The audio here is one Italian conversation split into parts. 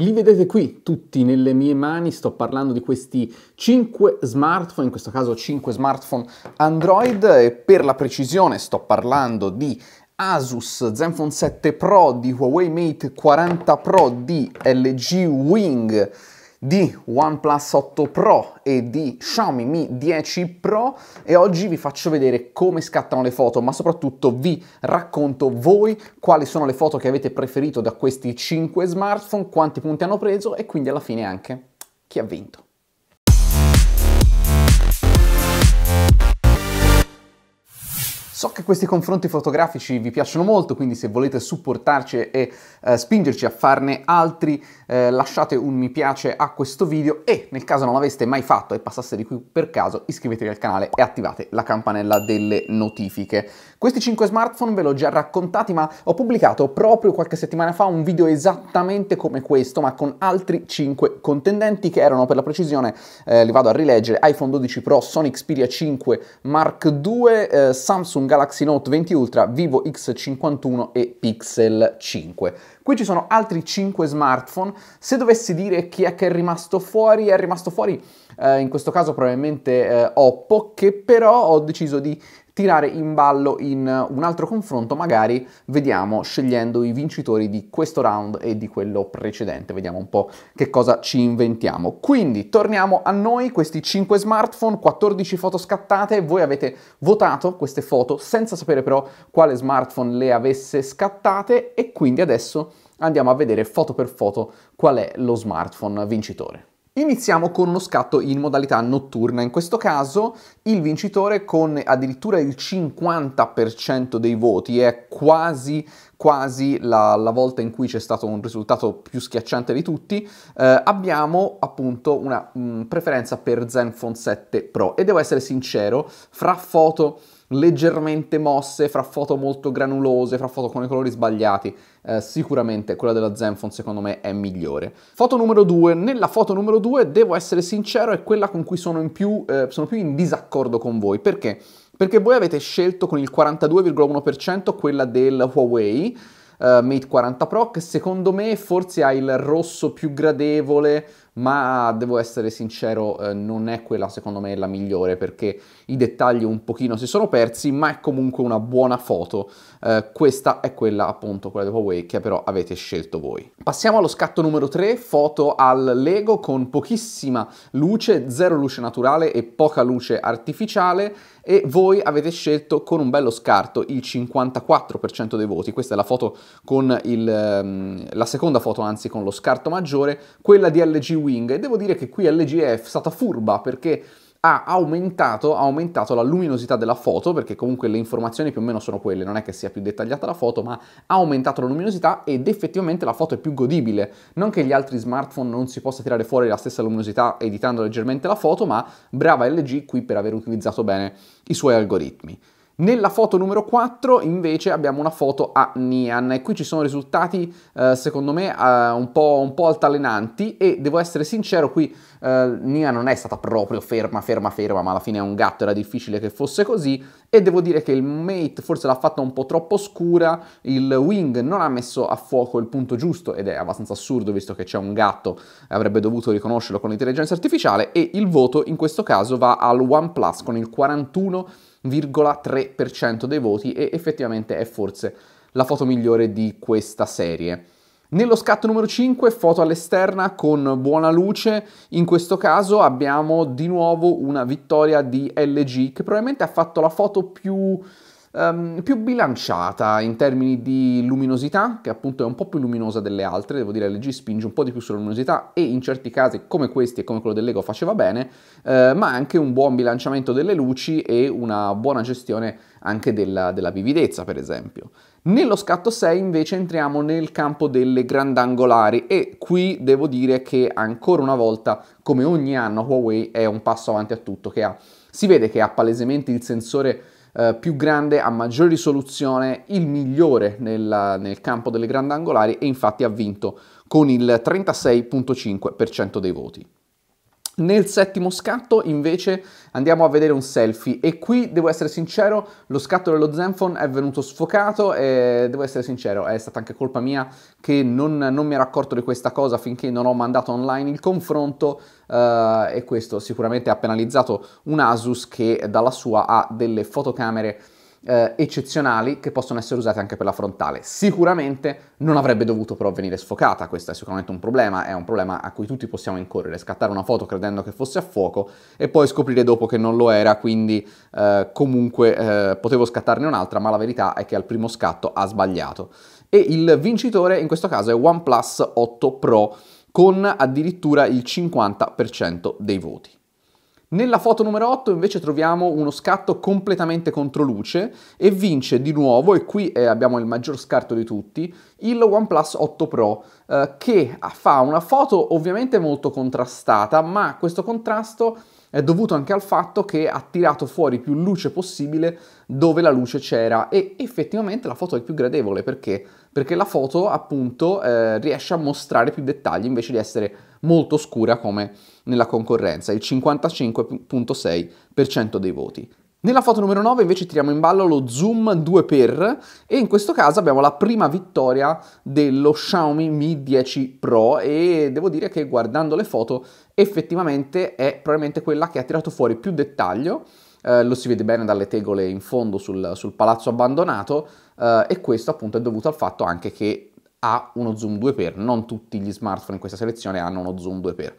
Li vedete qui tutti nelle mie mani, sto parlando di questi 5 smartphone, in questo caso 5 smartphone Android e per la precisione sto parlando di Asus Zenfone 7 Pro, di Huawei Mate 40 Pro, di LG Wing di OnePlus 8 Pro e di Xiaomi Mi 10 Pro e oggi vi faccio vedere come scattano le foto, ma soprattutto vi racconto voi quali sono le foto che avete preferito da questi 5 smartphone, quanti punti hanno preso e quindi alla fine anche chi ha vinto. So che questi confronti fotografici vi piacciono molto, quindi se volete supportarci e eh, spingerci a farne altri, eh, lasciate un mi piace a questo video e nel caso non l'aveste mai fatto e passaste di qui per caso, iscrivetevi al canale e attivate la campanella delle notifiche. Questi 5 smartphone ve l'ho già raccontati, ma ho pubblicato proprio qualche settimana fa un video esattamente come questo, ma con altri 5 contendenti che erano per la precisione, eh, li vado a rileggere, iPhone 12 Pro, Sony Xperia 5 Mark II, eh, Samsung Galaxy Note 20 Ultra, Vivo X51 e Pixel 5. Qui ci sono altri 5 smartphone, se dovessi dire chi è che è rimasto fuori, è rimasto fuori eh, in questo caso probabilmente eh, Oppo, che però ho deciso di tirare in ballo in un altro confronto, magari vediamo scegliendo i vincitori di questo round e di quello precedente, vediamo un po' che cosa ci inventiamo. Quindi torniamo a noi, questi 5 smartphone, 14 foto scattate, voi avete votato queste foto senza sapere però quale smartphone le avesse scattate e quindi adesso andiamo a vedere foto per foto qual è lo smartphone vincitore. Iniziamo con uno scatto in modalità notturna, in questo caso il vincitore con addirittura il 50% dei voti, è quasi quasi la, la, volta in cui c'è stato un risultato più schiacciante di tutti, eh, abbiamo appunto una mh, mm, preferenza per Zenfone 7 Pro e devo essere sincero, fra foto leggermente mosse, fra foto molto granulose, fra foto con i colori sbagliati, eh, sicuramente quella della Zenfone secondo me è migliore. Foto numero 2, nella foto numero 2 devo essere sincero è quella con cui sono, in più, eh, sono più in disaccordo con voi, perché? Perché voi avete scelto con il 42,1% quella del Huawei, Uh, Mate 40 Pro che secondo me forse ha il rosso più gradevole, ma devo essere sincero, eh, non è quella secondo me la migliore perché i dettagli un pochino si sono persi, ma è comunque una buona foto. Eh, questa è quella appunto, quella di Huawei, che però avete scelto voi. Passiamo allo scatto numero 3, foto al Lego con pochissima luce, zero luce naturale e poca luce artificiale e voi avete scelto con un bello scarto il 54% dei voti. Questa è la foto con il... Ehm, la seconda foto anzi con lo scarto maggiore, quella di LG wing e devo dire che qui LG è stata furba perché ha aumentato, ha aumentato, la luminosità della foto, perché comunque le informazioni più o meno sono quelle, non è che sia più dettagliata la foto, ma ha aumentato la luminosità ed effettivamente la foto è più godibile. Non che gli altri smartphone non si possa tirare fuori la stessa luminosità editando leggermente la foto, ma brava LG qui per aver utilizzato bene i suoi algoritmi. Nella foto numero 4 invece abbiamo una foto a Nian e qui ci sono risultati eh, secondo me eh, un, po', un, po', altalenanti e devo essere sincero qui eh, Nian non è stata proprio ferma ferma ferma ma alla fine è un gatto era difficile che fosse così e devo dire che il Mate forse l'ha fatta un po' troppo scura, il Wing non ha messo a fuoco il punto giusto ed è abbastanza assurdo visto che c'è un gatto e avrebbe dovuto riconoscerlo con l'intelligenza artificiale e il voto in questo caso va al OnePlus con il 41,3% dei voti e effettivamente è forse la foto migliore di questa serie. Nello scatto numero 5, foto all'esterna con buona luce, in questo caso abbiamo di nuovo una vittoria di LG che probabilmente ha fatto la foto più, um, più bilanciata in termini di luminosità, che appunto è un po' più luminosa delle altre, devo dire LG spinge un po' di più sulla luminosità e in certi casi come questi e come quello dell'Ego faceva bene, eh, ma anche un buon bilanciamento delle luci e una buona gestione anche della, della vividezza per esempio. Nello scatto 6 invece entriamo nel campo delle grandangolari e qui devo dire che ancora una volta, come ogni anno, Huawei è un passo avanti a tutto che ha. Si vede che ha palesemente il sensore eh, più grande, a maggior risoluzione, il migliore nel, nel campo delle grandangolari e infatti ha vinto con il 36.5% dei voti. Nel settimo scatto invece andiamo a vedere un selfie e qui devo essere sincero lo scatto dello Zenfone è venuto sfocato e devo essere sincero è stata anche colpa mia che non, non mi ero accorto di questa cosa finché non ho mandato online il confronto eh, e questo sicuramente ha penalizzato un Asus che dalla sua ha delle fotocamere eh, eccezionali che possono essere usate anche per la frontale. Sicuramente non avrebbe dovuto però venire sfocata, questo è sicuramente un problema, è un problema a cui tutti possiamo incorrere, scattare una foto credendo che fosse a fuoco e poi scoprire dopo che non lo era, quindi eh, comunque eh, potevo scattarne un'altra, ma la verità è che al primo scatto ha sbagliato. E il vincitore in questo caso è OnePlus 8 Pro con addirittura il 50% dei voti. Nella foto numero 8 invece troviamo uno scatto completamente contro luce e vince di nuovo, e qui eh, abbiamo il maggior scarto di tutti, il OnePlus 8 Pro eh, che fa una foto ovviamente molto contrastata, ma questo contrasto è dovuto anche al fatto che ha tirato fuori più luce possibile dove la luce c'era e effettivamente la foto è più gradevole perché? Perché la foto appunto eh, riesce a mostrare più dettagli invece di essere molto scura come nella concorrenza, il 55.6% dei voti. Nella foto numero 9 invece tiriamo in ballo lo zoom 2x e in questo caso abbiamo la prima vittoria dello Xiaomi Mi 10 Pro e devo dire che guardando le foto effettivamente è probabilmente quella che ha tirato fuori più dettaglio, eh, lo si vede bene dalle tegole in fondo sul, sul palazzo abbandonato eh, e questo appunto è dovuto al fatto anche che ha uno zoom 2x, non tutti gli smartphone in questa selezione hanno uno zoom 2x.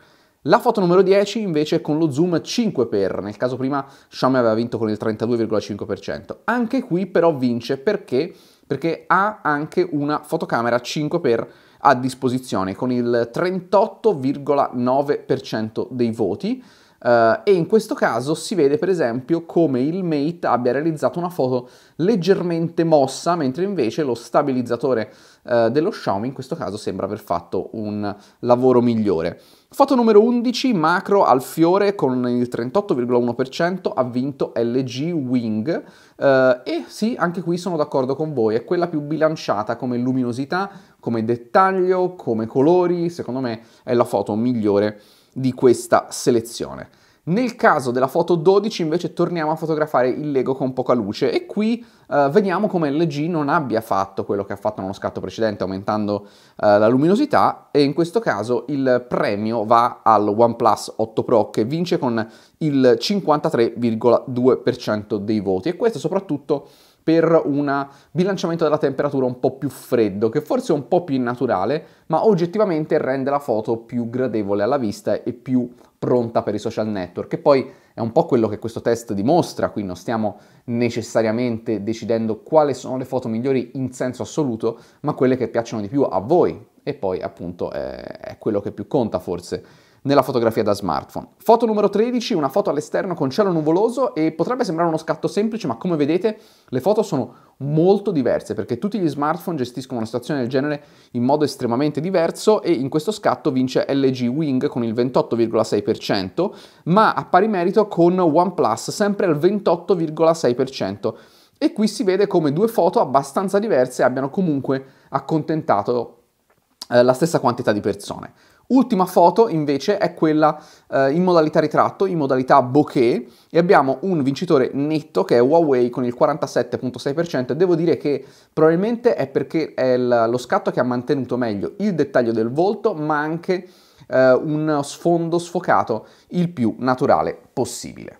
La foto numero 10 invece è con lo zoom 5x, nel caso prima Xiaomi aveva vinto con il 32,5%. Anche qui però vince perché? Perché ha anche una fotocamera 5x a disposizione con il 38,9% dei voti Uh, e in questo caso si vede per esempio come il mate abbia realizzato una foto leggermente mossa, mentre invece lo stabilizzatore uh, dello Xiaomi in questo caso sembra aver fatto un lavoro migliore. Foto numero 11, macro al fiore con il 38,1% ha vinto LG Wing uh, e sì, anche qui sono d'accordo con voi, è quella più bilanciata come luminosità, come dettaglio, come colori, secondo me è la foto migliore di questa selezione. Nel caso della foto 12 invece torniamo a fotografare il Lego con poca luce e qui eh, vediamo come LG non abbia fatto quello che ha fatto nello scatto precedente aumentando eh, la luminosità e in questo caso il premio va al OnePlus 8 Pro che vince con il 53,2% dei voti e questo soprattutto per un bilanciamento della temperatura un po' più freddo, che forse è un po' più innaturale, ma oggettivamente rende la foto più gradevole alla vista e più pronta per i social network, E poi è un po' quello che questo test dimostra, qui non stiamo necessariamente decidendo quali sono le foto migliori in senso assoluto, ma quelle che piacciono di più a voi, e poi appunto è quello che più conta forse nella fotografia da smartphone. Foto numero 13, una foto all'esterno con cielo nuvoloso e potrebbe sembrare uno scatto semplice, ma come vedete le foto sono molto diverse perché tutti gli smartphone gestiscono una situazione del genere in modo estremamente diverso e in questo scatto vince LG Wing con il 28,6%, ma a pari merito con OnePlus sempre al 28,6%. E qui si vede come due foto abbastanza diverse abbiano comunque accontentato eh, la stessa quantità di persone. Ultima foto invece è quella eh, in modalità ritratto, in modalità bokeh e abbiamo un vincitore netto che è Huawei con il 47.6%. Devo dire che probabilmente è perché è il, lo scatto che ha mantenuto meglio il dettaglio del volto ma anche eh, un sfondo sfocato il più naturale possibile.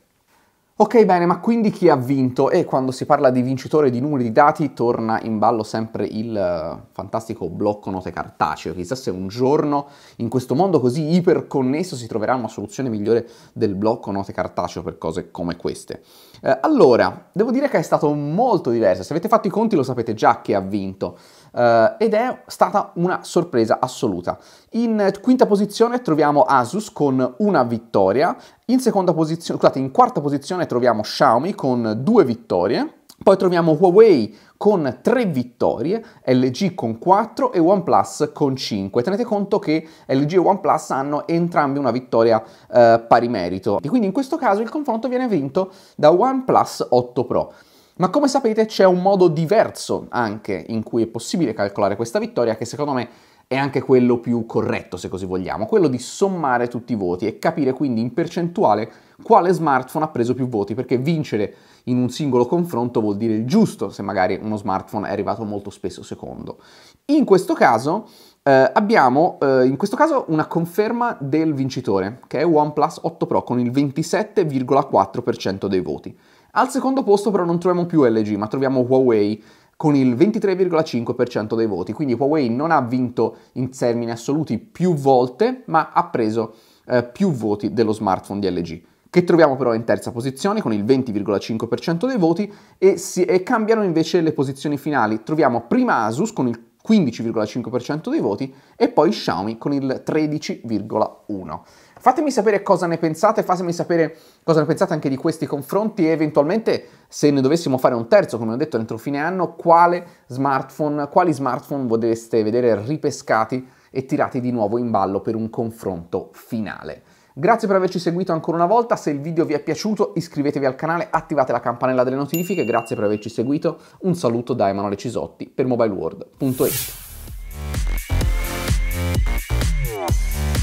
Ok bene, ma quindi chi ha vinto? E quando si parla di vincitore di numeri di dati torna in ballo sempre il eh, fantastico blocco note cartaceo. Chissà se un giorno in questo mondo così iperconnesso si troverà una soluzione migliore del blocco note cartaceo per cose come queste. Eh, allora, devo dire che è stato molto diverso. Se avete fatto i conti lo sapete già che ha vinto eh, ed è stata una sorpresa assoluta. In quinta posizione troviamo Asus con una vittoria, in, posizione, scusate, in quarta posizione troviamo Xiaomi con due vittorie, poi troviamo Huawei con tre vittorie, LG con 4 e OnePlus con 5. Tenete conto che LG e OnePlus hanno entrambi una vittoria eh, pari merito e quindi in questo caso il confronto viene vinto da OnePlus 8 Pro. Ma come sapete c'è un modo diverso anche in cui è possibile calcolare questa vittoria che secondo me è anche quello più corretto, se così vogliamo, quello di sommare tutti i voti e capire quindi in percentuale quale smartphone ha preso più voti, perché vincere in un singolo confronto vuol dire il giusto se magari uno smartphone è arrivato molto spesso secondo. In questo caso eh, abbiamo eh, in questo caso una conferma del vincitore, che è OnePlus 8 Pro con il 27,4% dei voti. Al secondo posto però non troviamo più LG, ma troviamo Huawei con il 23,5% dei voti, quindi Huawei non ha vinto in termini assoluti più volte, ma ha preso eh, più voti dello smartphone di LG che troviamo però in terza posizione con il 20,5% dei voti e, si, e, cambiano invece le posizioni finali. Troviamo prima Asus con il 15,5% dei voti e poi Xiaomi con il 13,1%. Fatemi sapere cosa ne pensate, fatemi sapere cosa ne pensate anche di questi confronti e eventualmente se ne dovessimo fare un terzo, come ho detto, entro fine anno, smartphone, quali smartphone vorreste vedere ripescati e tirati di nuovo in ballo per un confronto finale. Grazie per averci seguito ancora una volta, se il video vi è piaciuto iscrivetevi al canale, attivate la campanella delle notifiche, grazie per averci seguito, un saluto da Emanuele Cisotti per mobileworld.it.